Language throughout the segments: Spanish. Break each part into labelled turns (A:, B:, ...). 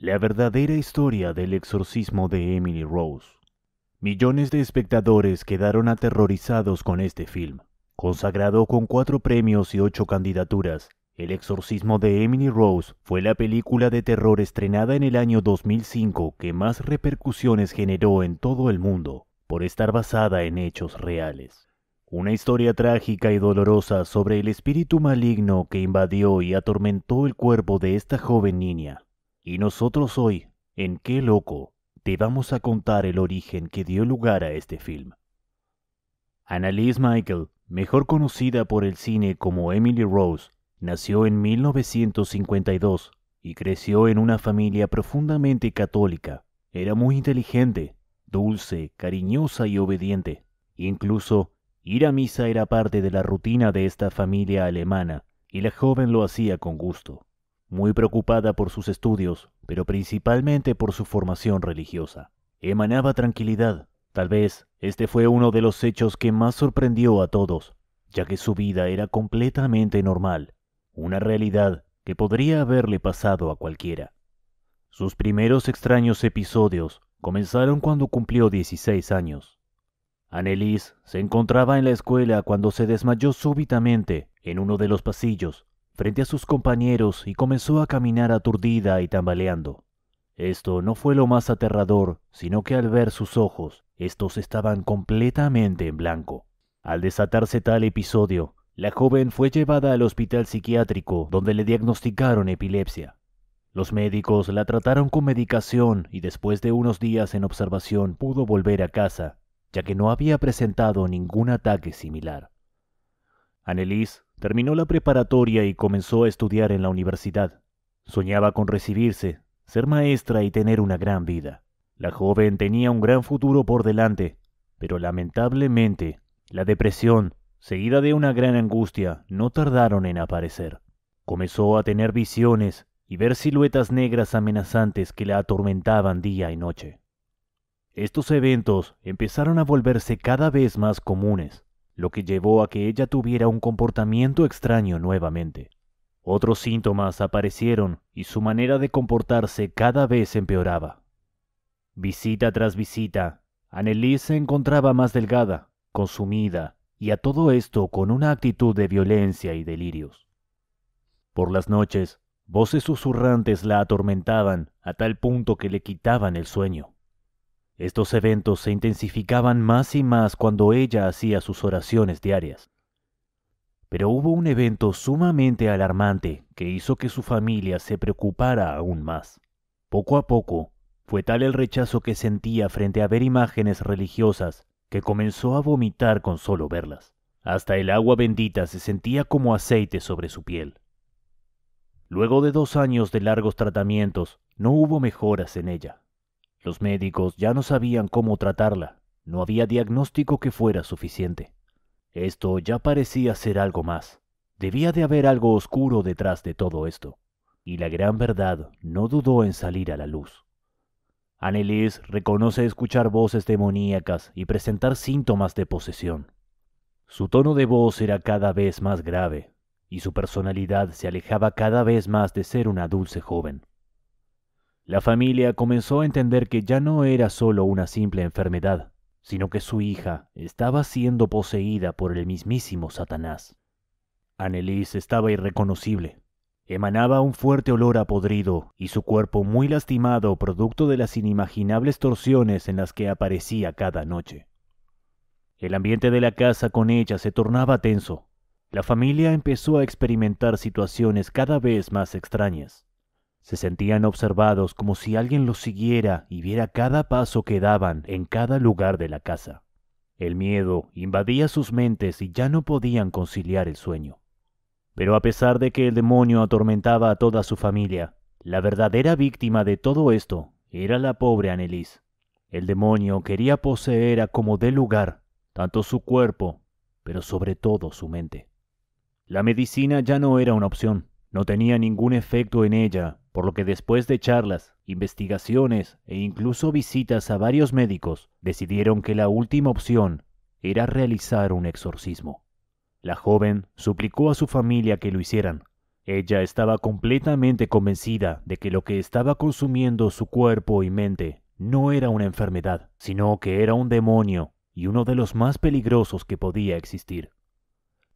A: La verdadera historia del exorcismo de Emily Rose. Millones de espectadores quedaron aterrorizados con este film. Consagrado con cuatro premios y ocho candidaturas, El exorcismo de Emily Rose fue la película de terror estrenada en el año 2005 que más repercusiones generó en todo el mundo, por estar basada en hechos reales. Una historia trágica y dolorosa sobre el espíritu maligno que invadió y atormentó el cuerpo de esta joven niña, y nosotros hoy, en Qué Loco, te vamos a contar el origen que dio lugar a este film. Annalise Michael, mejor conocida por el cine como Emily Rose, nació en 1952 y creció en una familia profundamente católica. Era muy inteligente, dulce, cariñosa y obediente. Incluso, ir a misa era parte de la rutina de esta familia alemana, y la joven lo hacía con gusto muy preocupada por sus estudios, pero principalmente por su formación religiosa. Emanaba tranquilidad. Tal vez este fue uno de los hechos que más sorprendió a todos, ya que su vida era completamente normal, una realidad que podría haberle pasado a cualquiera. Sus primeros extraños episodios comenzaron cuando cumplió 16 años. Annelise se encontraba en la escuela cuando se desmayó súbitamente en uno de los pasillos frente a sus compañeros y comenzó a caminar aturdida y tambaleando. Esto no fue lo más aterrador, sino que al ver sus ojos, estos estaban completamente en blanco. Al desatarse tal episodio, la joven fue llevada al hospital psiquiátrico donde le diagnosticaron epilepsia. Los médicos la trataron con medicación y después de unos días en observación pudo volver a casa, ya que no había presentado ningún ataque similar. Annelies Terminó la preparatoria y comenzó a estudiar en la universidad. Soñaba con recibirse, ser maestra y tener una gran vida. La joven tenía un gran futuro por delante, pero lamentablemente la depresión, seguida de una gran angustia, no tardaron en aparecer. Comenzó a tener visiones y ver siluetas negras amenazantes que la atormentaban día y noche. Estos eventos empezaron a volverse cada vez más comunes lo que llevó a que ella tuviera un comportamiento extraño nuevamente. Otros síntomas aparecieron y su manera de comportarse cada vez empeoraba. Visita tras visita, Annelise se encontraba más delgada, consumida, y a todo esto con una actitud de violencia y delirios. Por las noches, voces susurrantes la atormentaban a tal punto que le quitaban el sueño. Estos eventos se intensificaban más y más cuando ella hacía sus oraciones diarias. Pero hubo un evento sumamente alarmante que hizo que su familia se preocupara aún más. Poco a poco, fue tal el rechazo que sentía frente a ver imágenes religiosas que comenzó a vomitar con solo verlas. Hasta el agua bendita se sentía como aceite sobre su piel. Luego de dos años de largos tratamientos, no hubo mejoras en ella. Los médicos ya no sabían cómo tratarla, no había diagnóstico que fuera suficiente. Esto ya parecía ser algo más. Debía de haber algo oscuro detrás de todo esto. Y la gran verdad no dudó en salir a la luz. Annelies reconoce escuchar voces demoníacas y presentar síntomas de posesión. Su tono de voz era cada vez más grave, y su personalidad se alejaba cada vez más de ser una dulce joven. La familia comenzó a entender que ya no era solo una simple enfermedad, sino que su hija estaba siendo poseída por el mismísimo Satanás. Annelise estaba irreconocible. Emanaba un fuerte olor a podrido y su cuerpo muy lastimado producto de las inimaginables torsiones en las que aparecía cada noche. El ambiente de la casa con ella se tornaba tenso. La familia empezó a experimentar situaciones cada vez más extrañas. Se sentían observados como si alguien los siguiera y viera cada paso que daban en cada lugar de la casa. El miedo invadía sus mentes y ya no podían conciliar el sueño. Pero a pesar de que el demonio atormentaba a toda su familia, la verdadera víctima de todo esto era la pobre Annelise. El demonio quería poseer a como de lugar, tanto su cuerpo, pero sobre todo su mente. La medicina ya no era una opción, no tenía ningún efecto en ella, por lo que después de charlas, investigaciones e incluso visitas a varios médicos, decidieron que la última opción era realizar un exorcismo. La joven suplicó a su familia que lo hicieran. Ella estaba completamente convencida de que lo que estaba consumiendo su cuerpo y mente no era una enfermedad, sino que era un demonio y uno de los más peligrosos que podía existir.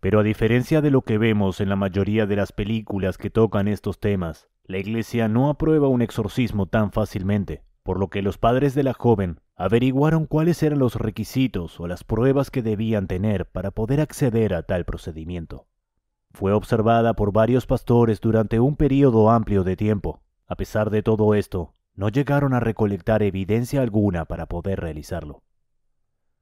A: Pero a diferencia de lo que vemos en la mayoría de las películas que tocan estos temas, la iglesia no aprueba un exorcismo tan fácilmente, por lo que los padres de la joven averiguaron cuáles eran los requisitos o las pruebas que debían tener para poder acceder a tal procedimiento. Fue observada por varios pastores durante un período amplio de tiempo. A pesar de todo esto, no llegaron a recolectar evidencia alguna para poder realizarlo.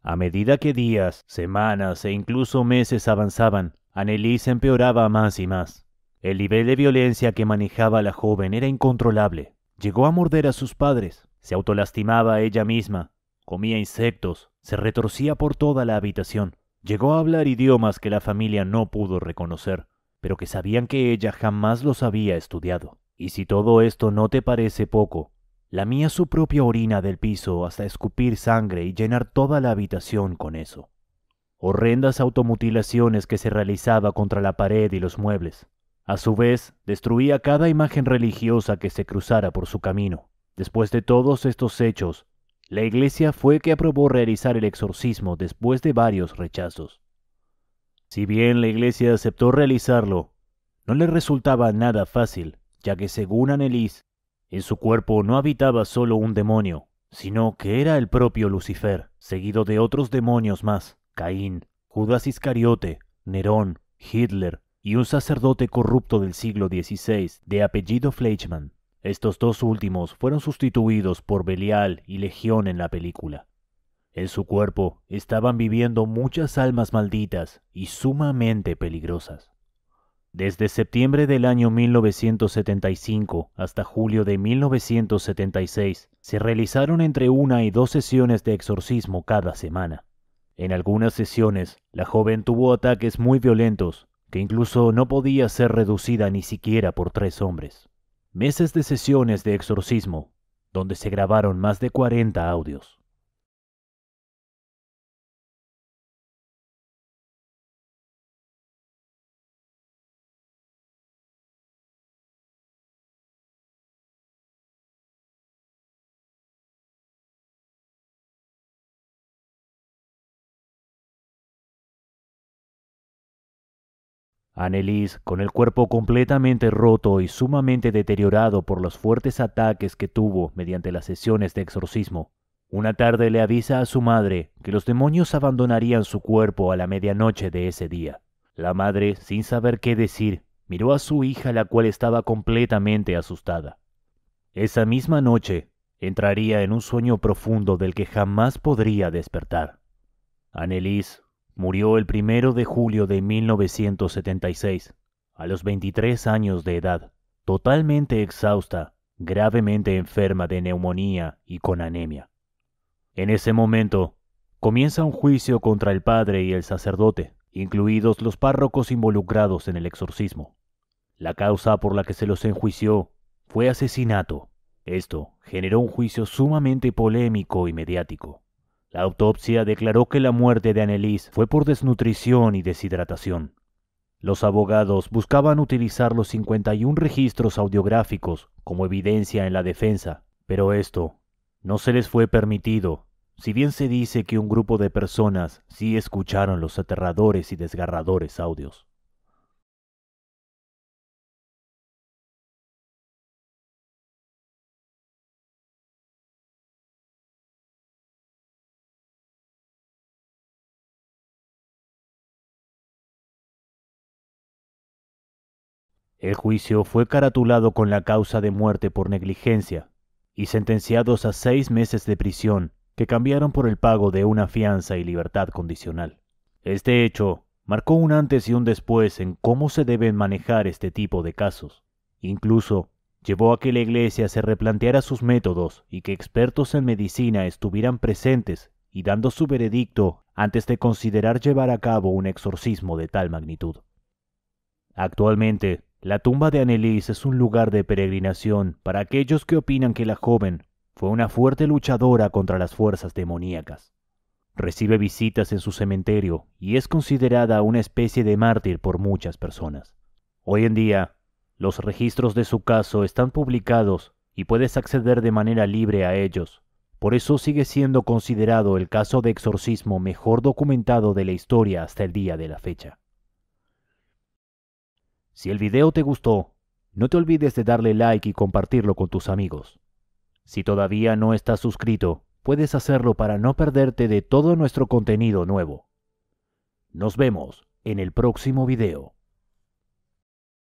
A: A medida que días, semanas e incluso meses avanzaban, Annelise empeoraba más y más. El nivel de violencia que manejaba la joven era incontrolable. Llegó a morder a sus padres, se autolastimaba a ella misma, comía insectos, se retorcía por toda la habitación. Llegó a hablar idiomas que la familia no pudo reconocer, pero que sabían que ella jamás los había estudiado. Y si todo esto no te parece poco, lamía su propia orina del piso hasta escupir sangre y llenar toda la habitación con eso. Horrendas automutilaciones que se realizaba contra la pared y los muebles, a su vez, destruía cada imagen religiosa que se cruzara por su camino. Después de todos estos hechos, la Iglesia fue que aprobó realizar el exorcismo después de varios rechazos. Si bien la Iglesia aceptó realizarlo, no le resultaba nada fácil, ya que según Annelies, en su cuerpo no habitaba solo un demonio, sino que era el propio Lucifer, seguido de otros demonios más, Caín, Judas Iscariote, Nerón, Hitler, y un sacerdote corrupto del siglo XVI de apellido Fleischmann. Estos dos últimos fueron sustituidos por Belial y Legión en la película. En su cuerpo estaban viviendo muchas almas malditas y sumamente peligrosas. Desde septiembre del año 1975 hasta julio de 1976 se realizaron entre una y dos sesiones de exorcismo cada semana. En algunas sesiones, la joven tuvo ataques muy violentos que incluso no podía ser reducida ni siquiera por tres hombres. Meses de sesiones de exorcismo, donde se grabaron más de 40 audios. Annelies, con el cuerpo completamente roto y sumamente deteriorado por los fuertes ataques que tuvo mediante las sesiones de exorcismo, una tarde le avisa a su madre que los demonios abandonarían su cuerpo a la medianoche de ese día. La madre, sin saber qué decir, miró a su hija la cual estaba completamente asustada. Esa misma noche, entraría en un sueño profundo del que jamás podría despertar. Annelies, Murió el primero de julio de 1976, a los 23 años de edad, totalmente exhausta, gravemente enferma de neumonía y con anemia. En ese momento, comienza un juicio contra el padre y el sacerdote, incluidos los párrocos involucrados en el exorcismo. La causa por la que se los enjuició fue asesinato. Esto generó un juicio sumamente polémico y mediático. La autopsia declaró que la muerte de Annelies fue por desnutrición y deshidratación. Los abogados buscaban utilizar los 51 registros audiográficos como evidencia en la defensa, pero esto no se les fue permitido, si bien se dice que un grupo de personas sí escucharon los aterradores y desgarradores audios. El juicio fue caratulado con la causa de muerte por negligencia y sentenciados a seis meses de prisión que cambiaron por el pago de una fianza y libertad condicional. Este hecho marcó un antes y un después en cómo se deben manejar este tipo de casos. Incluso llevó a que la Iglesia se replanteara sus métodos y que expertos en medicina estuvieran presentes y dando su veredicto antes de considerar llevar a cabo un exorcismo de tal magnitud. Actualmente, la tumba de Annelies es un lugar de peregrinación para aquellos que opinan que la joven fue una fuerte luchadora contra las fuerzas demoníacas. Recibe visitas en su cementerio y es considerada una especie de mártir por muchas personas. Hoy en día, los registros de su caso están publicados y puedes acceder de manera libre a ellos. Por eso sigue siendo considerado el caso de exorcismo mejor documentado de la historia hasta el día de la fecha. Si el video te gustó, no te olvides de darle like y compartirlo con tus amigos. Si todavía no estás suscrito, puedes hacerlo para no perderte de todo nuestro contenido nuevo. Nos vemos en el próximo video.